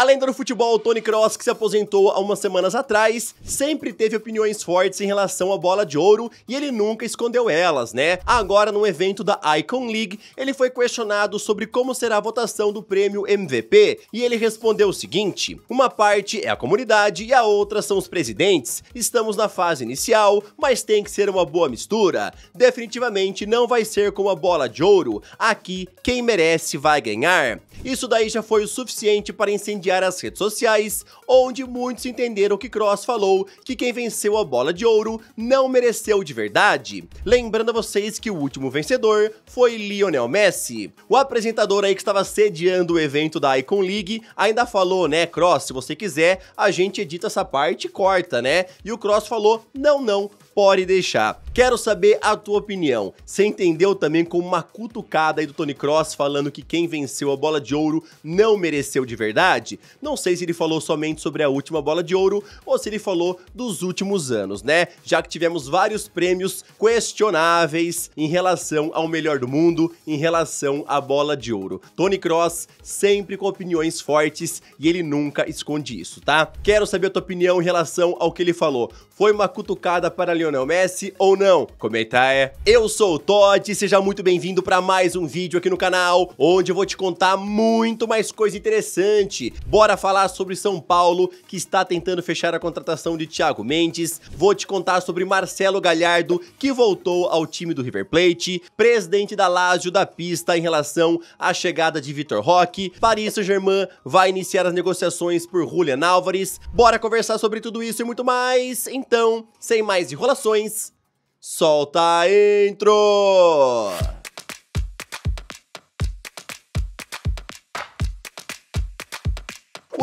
A lenda do futebol, Tony Cross, que se aposentou há umas semanas atrás, sempre teve opiniões fortes em relação à bola de ouro e ele nunca escondeu elas, né? Agora, num evento da Icon League, ele foi questionado sobre como será a votação do prêmio MVP e ele respondeu o seguinte: Uma parte é a comunidade e a outra são os presidentes. Estamos na fase inicial, mas tem que ser uma boa mistura. Definitivamente não vai ser com a bola de ouro. Aqui, quem merece vai ganhar. Isso daí já foi o suficiente para incendiar bloquear as redes sociais, onde muitos entenderam que Cross falou que quem venceu a bola de ouro não mereceu de verdade. Lembrando a vocês que o último vencedor foi Lionel Messi. O apresentador aí que estava sediando o evento da Icon League ainda falou, né, Cross, se você quiser, a gente edita essa parte e corta, né? E o Cross falou: não, não, pode deixar. Quero saber a tua opinião. Você entendeu também como uma cutucada aí do Tony Cross falando que quem venceu a bola de ouro não mereceu de verdade? Não sei se ele falou somente sobre a última bola de ouro ou se ele falou dos últimos anos, né? Já que tivemos vários prêmios questionáveis em relação ao melhor do mundo, em relação à bola de ouro. Tony Cross sempre com opiniões fortes e ele nunca esconde isso, tá? Quero saber a tua opinião em relação ao que ele falou. Foi uma cutucada para Leonardo Lionel é Messi ou não? Comentar é. Eu sou o Todd, seja muito bem-vindo para mais um vídeo aqui no canal, onde eu vou te contar muito mais coisa interessante. Bora falar sobre São Paulo, que está tentando fechar a contratação de Thiago Mendes. Vou te contar sobre Marcelo Galhardo, que voltou ao time do River Plate, presidente da Lazio da pista em relação à chegada de Vitor Roque. Paris Saint-Germain vai iniciar as negociações por Julian Álvares. Bora conversar sobre tudo isso e muito mais. Então, sem mais enrolação, Revelações. Solta a intro!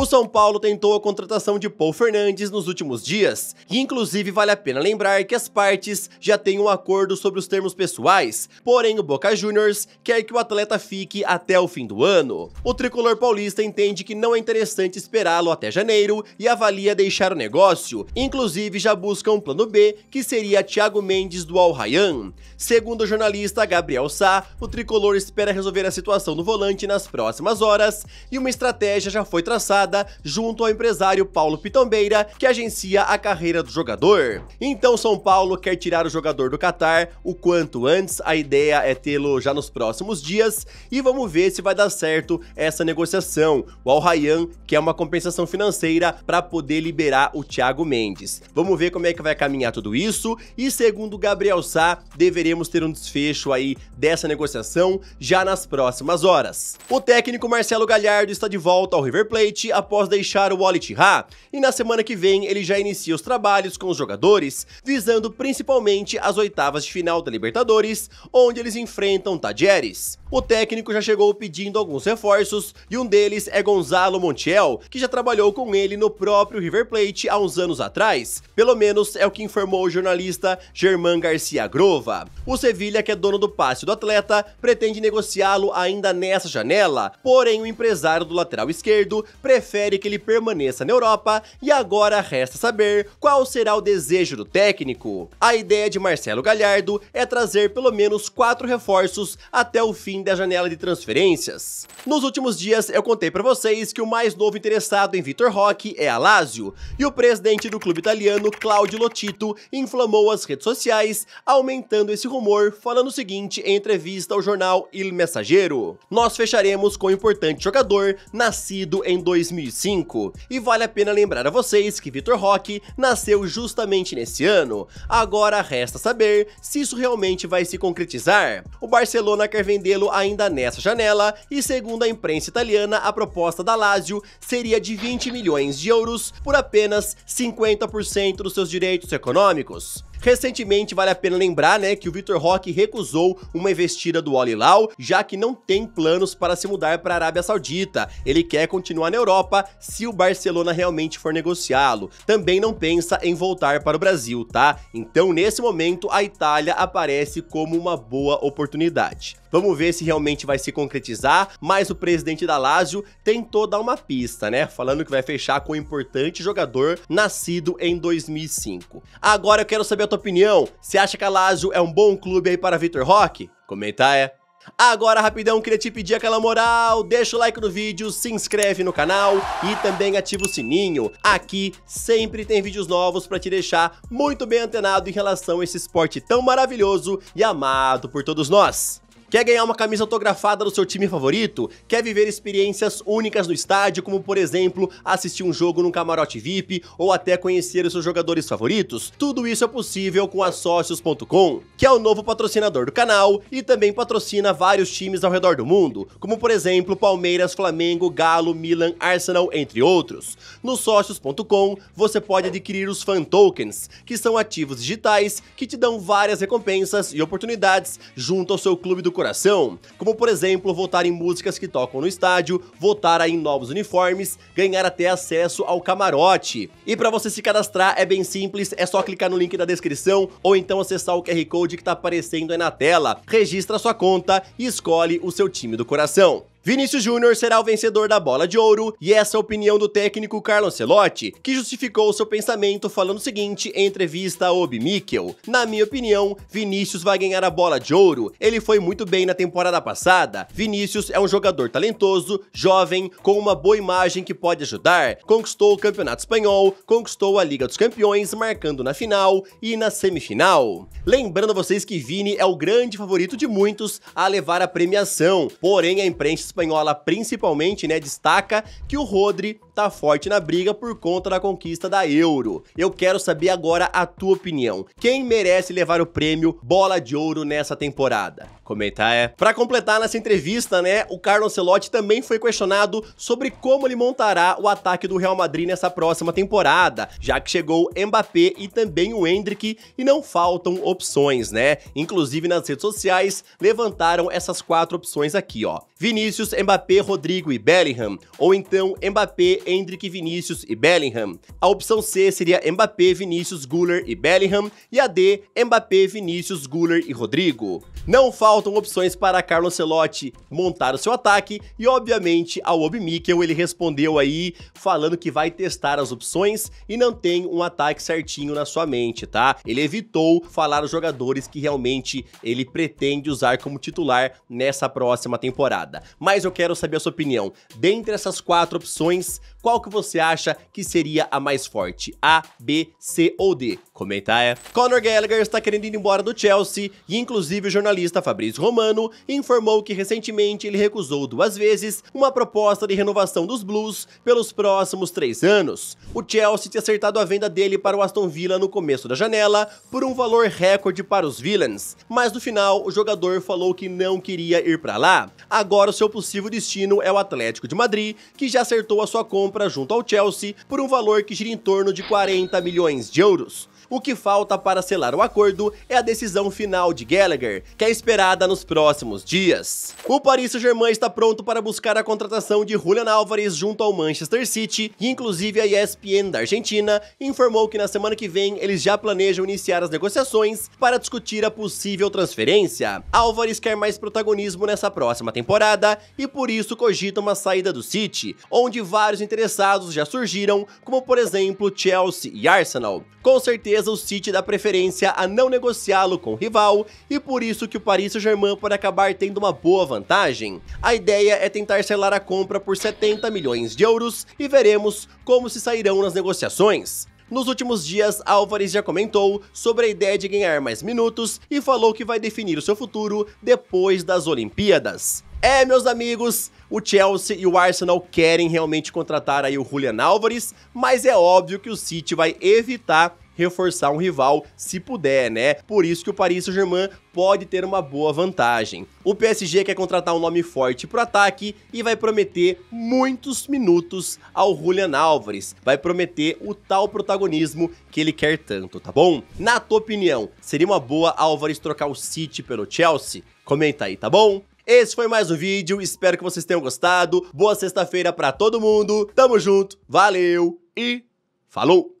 O São Paulo tentou a contratação de Paul Fernandes nos últimos dias, e inclusive vale a pena lembrar que as partes já têm um acordo sobre os termos pessoais, porém o Boca Juniors quer que o atleta fique até o fim do ano. O tricolor paulista entende que não é interessante esperá-lo até janeiro e avalia deixar o negócio, inclusive já busca um plano B que seria Thiago Mendes do Al Rayyan. Segundo o jornalista Gabriel Sá, o tricolor espera resolver a situação do volante nas próximas horas e uma estratégia já foi traçada temporada junto ao empresário Paulo Pitambeira, que agencia a carreira do jogador. Então São Paulo quer tirar o jogador do Catar o quanto antes, a ideia é tê-lo já nos próximos dias e vamos ver se vai dar certo essa negociação. O Al Rayyan quer uma compensação financeira para poder liberar o Thiago Mendes. Vamos ver como é que vai caminhar tudo isso e segundo Gabriel Sá, deveremos ter um desfecho aí dessa negociação já nas próximas horas. O técnico Marcelo Galhardo está de volta ao River Plate após deixar o Wallet ittihad e na semana que vem ele já inicia os trabalhos com os jogadores, visando principalmente as oitavas de final da Libertadores, onde eles enfrentam Tadjeres. O técnico já chegou pedindo alguns reforços, e um deles é Gonzalo Montiel, que já trabalhou com ele no próprio River Plate há uns anos atrás, pelo menos é o que informou o jornalista Germán Garcia Grova. O Sevilha, que é dono do passe do atleta, pretende negociá-lo ainda nessa janela, porém o empresário do lateral esquerdo prefere prefere que ele permaneça na Europa e agora resta saber qual será o desejo do técnico. A ideia de Marcelo Galhardo é trazer pelo menos quatro reforços até o fim da janela de transferências. Nos últimos dias eu contei para vocês que o mais novo interessado em Vitor Roque é a Lazio, e o presidente do clube italiano, Claudio Lotito, inflamou as redes sociais, aumentando esse rumor, falando o seguinte em entrevista ao jornal Il Messaggero. Nós fecharemos com um importante jogador, nascido em 2000 2005. E vale a pena lembrar a vocês que Vitor Roque nasceu justamente nesse ano. Agora resta saber se isso realmente vai se concretizar. O Barcelona quer vendê-lo ainda nessa janela e segundo a imprensa italiana, a proposta da Lazio seria de 20 milhões de euros por apenas 50% dos seus direitos econômicos. Recentemente, vale a pena lembrar né, que o Vitor Roque recusou uma investida do Olilau, já que não tem planos para se mudar para a Arábia Saudita. Ele quer continuar na Europa se o Barcelona realmente for negociá-lo. Também não pensa em voltar para o Brasil, tá? Então, nesse momento, a Itália aparece como uma boa oportunidade. Vamos ver se realmente vai se concretizar, mas o presidente da Lazio tentou dar uma pista, né? Falando que vai fechar com um importante jogador nascido em 2005. Agora eu quero saber a tua opinião. Você acha que a Lazio é um bom clube aí para Vitor Roque? Comenta é. Agora, rapidão, queria te pedir aquela moral, deixa o like no vídeo, se inscreve no canal e também ativa o sininho. Aqui sempre tem vídeos novos para te deixar muito bem antenado em relação a esse esporte tão maravilhoso e amado por todos nós. Quer ganhar uma camisa autografada do seu time favorito? Quer viver experiências únicas no estádio, como por exemplo, assistir um jogo num camarote VIP ou até conhecer os seus jogadores favoritos? Tudo isso é possível com a Sócios.com, que é o novo patrocinador do canal e também patrocina vários times ao redor do mundo, como por exemplo Palmeiras, Flamengo, Galo, Milan, Arsenal, entre outros. No Sócios.com você pode adquirir os fan tokens, que são ativos digitais que te dão várias recompensas e oportunidades junto ao seu clube do coração, como por exemplo votar em músicas que tocam no estádio, votar em novos uniformes, ganhar até acesso ao camarote. E para você se cadastrar é bem simples, é só clicar no link da descrição ou então acessar o QR Code que está aparecendo aí na tela. Registra sua conta e escolhe o seu time do coração. Vinícius Júnior será o vencedor da bola de ouro e essa é a opinião do técnico Carlos Ancelotti, que justificou seu pensamento falando o seguinte em entrevista a Obi Mikkel. Na minha opinião, Vinícius vai ganhar a bola de ouro. Ele foi muito bem na temporada passada. Vinícius é um jogador talentoso, jovem, com uma boa imagem que pode ajudar. Conquistou o Campeonato Espanhol, conquistou a Liga dos Campeões, marcando na final e na semifinal. Lembrando a vocês que Vini é o grande favorito de muitos a levar a premiação, porém a imprensa espanhola principalmente, né, destaca que o Rodri tá forte na briga por conta da conquista da Euro. Eu quero saber agora a tua opinião. Quem merece levar o prêmio Bola de Ouro nessa temporada? comentar é. Para completar nessa entrevista, né, o Carlo Ancelotti também foi questionado sobre como ele montará o ataque do Real Madrid nessa próxima temporada, já que chegou Mbappé e também o Hendrick e não faltam opções, né? Inclusive nas redes sociais levantaram essas quatro opções aqui, ó. Vinícius, Mbappé, Rodrigo e Bellingham, ou então Mbappé, Hendrick, Vinícius e Bellingham. A opção C seria Mbappé, Vinícius, Guller e Bellingham e a D, Mbappé, Vinícius, Guller e Rodrigo. Não falta faltam opções para Carlos Ancelotti montar o seu ataque e, obviamente, ao Obi Mikkel ele respondeu aí falando que vai testar as opções e não tem um ataque certinho na sua mente, tá? Ele evitou falar os jogadores que realmente ele pretende usar como titular nessa próxima temporada. Mas eu quero saber a sua opinião. Dentre essas quatro opções, qual que você acha que seria a mais forte? A, B, C ou D? Comenta, é. Conor Gallagher está querendo ir embora do Chelsea e, inclusive, o jornalista Fabrício juiz romano informou que recentemente ele recusou duas vezes uma proposta de renovação dos Blues pelos próximos três anos. O Chelsea tinha acertado a venda dele para o Aston Villa no começo da janela por um valor recorde para os Villains, mas no final o jogador falou que não queria ir para lá. Agora o seu possível destino é o Atlético de Madrid, que já acertou a sua compra junto ao Chelsea por um valor que gira em torno de 40 milhões de euros. O que falta para selar o acordo é a decisão final de Gallagher, que é esperada nos próximos dias. O Paris Saint-Germain está pronto para buscar a contratação de Julian Álvares junto ao Manchester City, e inclusive a ESPN da Argentina informou que na semana que vem eles já planejam iniciar as negociações para discutir a possível transferência. Álvares quer mais protagonismo nessa próxima temporada e por isso cogita uma saída do City, onde vários interessados já surgiram, como por exemplo Chelsea e Arsenal. Com certeza certeza o City dá preferência a não negociá-lo com o rival e por isso que o Paris Saint-Germain pode acabar tendo uma boa vantagem. A ideia é tentar selar a compra por 70 milhões de euros e veremos como se sairão nas negociações. Nos últimos dias, Álvares já comentou sobre a ideia de ganhar mais minutos e falou que vai definir o seu futuro depois das Olimpíadas. É, meus amigos, o Chelsea e o Arsenal querem realmente contratar aí o Julian Álvares, mas é óbvio que o City vai evitar reforçar um rival se puder, né? Por isso que o Paris Saint-Germain pode ter uma boa vantagem. O PSG quer contratar um nome forte para o ataque e vai prometer muitos minutos ao Julian Álvares. Vai prometer o tal protagonismo que ele quer tanto, tá bom? Na tua opinião, seria uma boa Álvares trocar o City pelo Chelsea? Comenta aí, tá bom? Esse foi mais um vídeo, espero que vocês tenham gostado. Boa sexta-feira para todo mundo. Tamo junto, valeu e falou!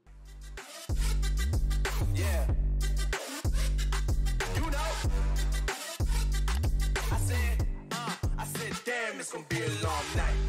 gonna be a long night.